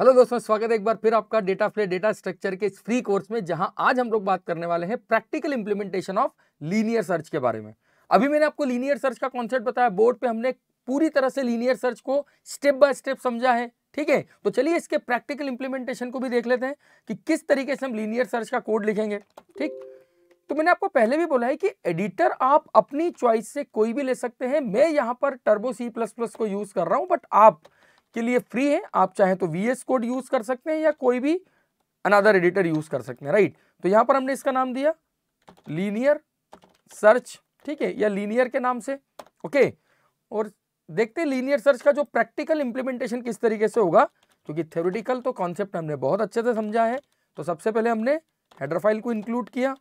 hello दोस्तों स्वागत है एक बार फिर आपका डेटा फ्ले डेटा स्ट्रक्चर के इस फ्री कोर्स में जहां आज हम लोग बात करने वाले हैं practical implementation of linear search के बारे में अभी मैंने आपको लीनियर सर्च का कॉन्सेप्ट बताया बोर्ड पे हमने पूरी तरह से लीनियर सर्च को स्टेप बाय स्टेप समझा है ठीक है तो चलिए इसके प्रैक्टिकल इंप्लीमेंटेशन को भी देख लेते हैं कि किस तरीके से हम लीनियर सर्च का कोड लिखेंगे ठीक तो मैंने आपको पहले भी बोला है कि एडिटर आप अपनी चॉइस से कोई भी ले सकते हैं मैं यहाँ पर टर्बो सी प्लस प्लस को यूज़ कर रहा हूँ बट आप के लिए फ्री है आप चाहे तो वी कोड यूज़ कर सकते हैं या कोई भी अनादर एडिटर यूज़ कर सकते हैं राइट तो यहां पर हमने इसका नाम दिया लीनियर सर्च ठीक है या लीनियर के नाम से ओके और देखते हैं लीनियर सर्च का जो प्रैक्टिकल इंप्लीमेंटेशन किस तरीके से होगा क्योंकि थ्योरिटिकल तो कॉन्सेप्ट हमने बहुत अच्छे से समझा है तो सबसे पहले हमने हेडर फाइल को इंक्लूड किया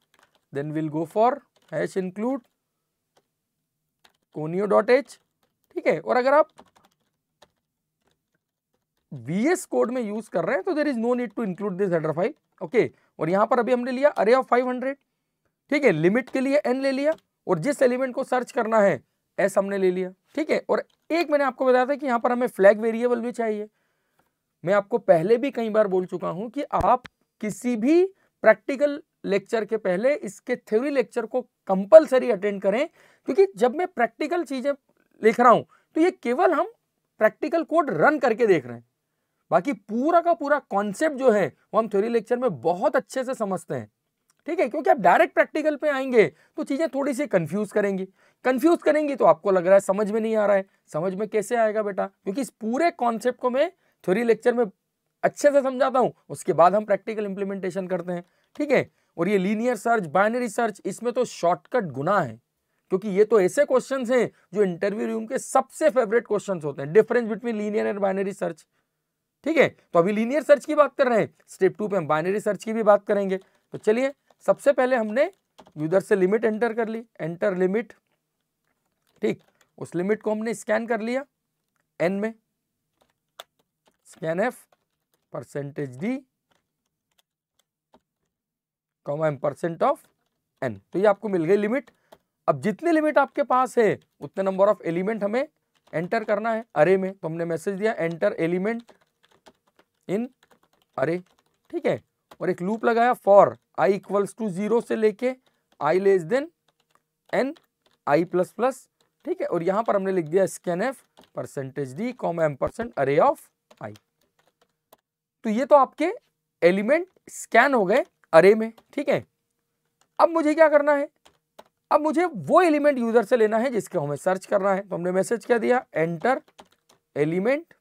then will go for hash include conio dot h ठीक है और अगर आप वीएस कोड में यूज कर रहे हैं तो there is no need to include this header file okay और यहां पर अभी हमने लिया अरे ऑफ 500 ठीक है लिमिट के लिए एन ले लिया और जिस एलिमेंट को सर्च करना है एस हमने ले लिया ठीक है और एक मैंने आपको बताया था कि यहाँ पर हमें फ्लैग वेरिएबल भी चाहिए मैं आपको पहले भी कई बार बोल चुका हूं कि आप किसी भी प्रैक्टिकल लेक्चर के पहले इसके थ्योरी लेक्चर को कंपलसरी अटेंड करें क्योंकि जब मैं प्रैक्टिकल चीजें लिख रहा हूं तो ये केवल हम प्रैक्टिकल कोड रन करके देख रहे हैं बाकी पूरा का पूरा कॉन्सेप्ट जो है वो हम थ्योरी लेक्चर में बहुत अच्छे से समझते हैं ठीक है क्योंकि आप डायरेक्ट प्रैक्टिकल पे आएंगे तो चीज़ें थोड़ी सी कंफ्यूज करेंगी कंफ्यूज करेंगी तो आपको लग रहा है समझ में नहीं आ रहा है समझ में कैसे आएगा बेटा क्योंकि इस पूरे कॉन्सेप्ट को मैं थ्योरी लेक्चर में अच्छे से समझाता हूँ उसके बाद हम प्रैक्टिकल इंप्लीमेंटेशन करते हैं ठीक है और ये लीनियर सर्च बाइनरी सर्च इसमें तो शॉर्टकट गुना है क्योंकि ये तो ऐसे क्वेश्चन हैं जो इंटरव्यू रूम के सबसे फेवरेट क्वेश्चन होते हैं difference between linear and binary search ठीक है तो अभी लीनियर सर्च की बात कर रहे हैं स्टेप टू पे हम बाइनरी सर्च की भी बात करेंगे तो चलिए सबसे पहले हमने यूजर से लिमिट एंटर कर ली एंटर लिमिट ठीक उस लिमिट को हमने स्कैन कर लिया एन में scanf percentage d comma ampersand of n तो ये आपको मिल गई लिमिट अब जितनी लिमिट आपके पास है उतने नंबर ऑफ एलिमेंट हमें एंटर करना है अरे में तो हमने मैसेज दिया एंटर एलिमेंट इन अरे ठीक है और एक लूप लगाया for i equals to zero से लेके i less than n i plus plus ठीक है और यहां पर हमने लिख दिया scanf percentage d comma ampersand array of i तो ये तो आपके एलिमेंट स्कैन हो गए अरे में ठीक है अब मुझे क्या करना है अब मुझे वो एलिमेंट यूजर से लेना है जिसका हमें सर्च करना है तो हमने मैसेज क्या दिया enter element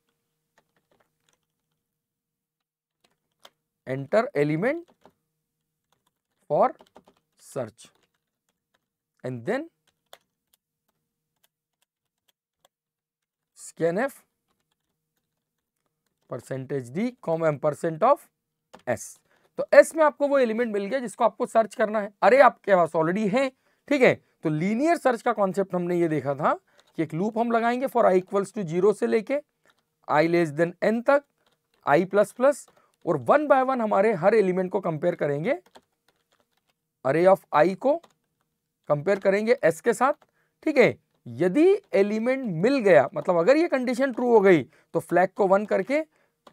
enter element for search and then scanf percentage d comma ampersand of s तो एस में आपको वो एलिमेंट मिल गया जिसको आपको सर्च करना है अरे आपके पास ऑलरेडी है ठीक है तो लीनियर सर्च का कॉन्सेप्ट हमने ये देखा था कि एक लूप हम लगाएंगे for i equals to zero से लेके आई लेस देन एन तक आई प्लस प्लस और वन बाय वन हमारे हर एलिमेंट को कंपेयर करेंगे अरे ऑफ आई को कंपेयर करेंगे एस के साथ ठीक है यदि एलिमेंट मिल गया मतलब अगर ये कंडीशन ट्रू हो गई तो फ्लैग को वन करके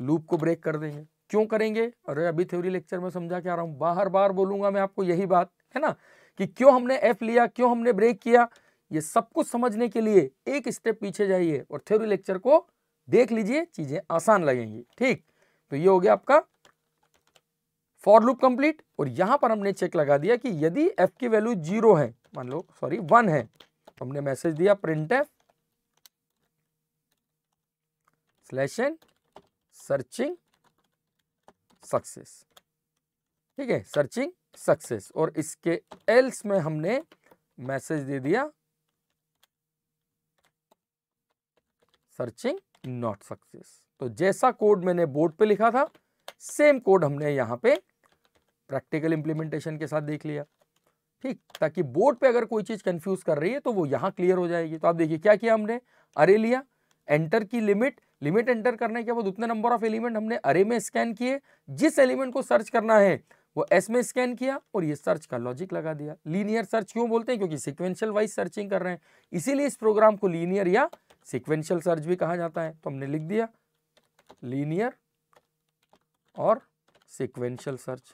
लूप को ब्रेक कर देंगे क्यों करेंगे अरे अभी थ्योरी लेक्चर में समझा के आ रहा हूं बार बार बोलूंगा मैं आपको यही बात है ना कि क्यों हमने एफ लिया क्यों हमने ब्रेक किया ये सब कुछ समझने के लिए एक स्टेप पीछे जाइए और थ्योरी लेक्चर को देख लीजिए चीज़ें आसान लगेंगी ठीक तो ये हो गया आपका फॉर लूप कंप्लीट और यहां पर हमने चेक लगा दिया कि यदि एफ की वैल्यू जीरो है मान लो सॉरी वन है तो हमने मैसेज दिया printf slash n searching success ठीक है सर्चिंग सक्सेस और इसके एल्स में हमने मैसेज दे दिया सर्चिंग नॉट सक्सेस तो जैसा कोड मैंने बोर्ड पे लिखा था सेम कोड हमने यहाँ पे प्रैक्टिकल इंप्लीमेंटेशन के साथ देख लिया ठीक ताकि बोर्ड पे अगर कोई चीज़ कंफ्यूज कर रही है तो वो यहाँ क्लियर हो जाएगी तो आप देखिए क्या किया हमने अरे लिया एंटर की लिमिट लिमिट एंटर करने के बाद उतने नंबर ऑफ एलिमेंट हमने अरे में स्कैन किए जिस एलिमेंट को सर्च करना है वो एस में स्कैन किया और ये सर्च का लॉजिक लगा दिया लीनियर सर्च क्यों बोलते हैं क्योंकि सिक्वेंशियल वाइज सर्चिंग कर रहे हैं इसीलिए इस प्रोग्राम को लीनियर या सिक्वेंशियल सर्च भी कहा जाता है तो हमने लिख दिया linear और sequential search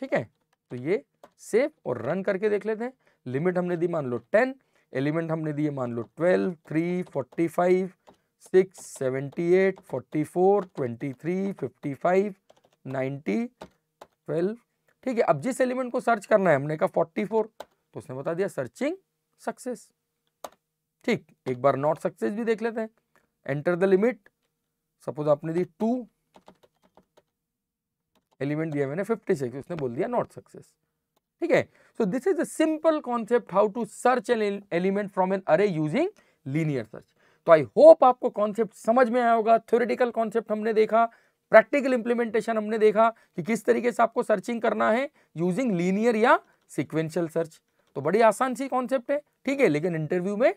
ठीक है तो ये सेव और रन करके देख लेते हैं लिमिट हमने दी मान लो टेन एलिमेंट हमने दिए मान लो twelve three forty five six seventy eight forty four twenty three fifty five ninety twelve ठीक है अब जिस एलिमेंट को सर्च करना है हमने कहा फोर्टी फोर तो उसने बता दिया सर्चिंग सक्सेस ठीक एक बार नॉट सक्सेस भी देख लेते हैं एंटर द लिमिट सपोज आपने दी टू एलिमेंट दिया मैंने सिक्स उसने बोल दिया नॉट सक्सेस ठीक है so this is a simple concept how to search an element from an array using linear search तो आई होप आपको कॉन्सेप्ट समझ में आया होगा थ्योरेटिकल कॉन्सेप्ट हमने देखा प्रैक्टिकल इंप्लीमेंटेशन हमने देखा कि किस तरीके से आपको सर्चिंग करना है यूजिंग लीनियर या सिक्वेंशियल सर्च तो बड़ी आसान सी कॉन्सेप्ट है ठीक है लेकिन इंटरव्यू में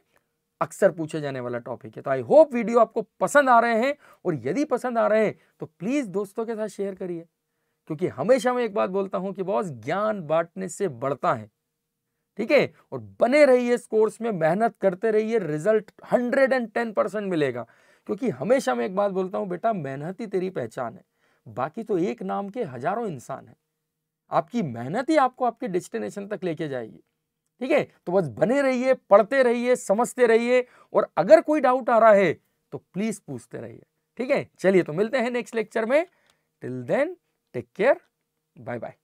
अक्सर पूछे जाने वाला टॉपिक है तो आई होप वीडियो आपको पसंद आ रहे हैं और यदि पसंद आ रहे हैं तो प्लीज़ दोस्तों के साथ शेयर करिए क्योंकि हमेशा मैं एक बात बोलता हूं कि बॉस ज्ञान बांटने से बढ़ता है ठीक है और बने रहिए इस कोर्स में मेहनत करते रहिए result hundred and ten percent मिलेगा क्योंकि हमेशा मैं एक बात बोलता हूं बेटा मेहनत ही तेरी पहचान है बाकी तो एक नाम के हजारों इंसान है आपकी मेहनत ही आपको आपके डेस्टिनेशन तक लेके जाएगी ठीक है तो बस बने रहिए पढ़ते रहिए समझते रहिए और अगर कोई डाउट आ रहा है तो प्लीज पूछते रहिए ठीक है चलिए तो मिलते हैं नेक्स्ट लेक्चर में till then take care bye bye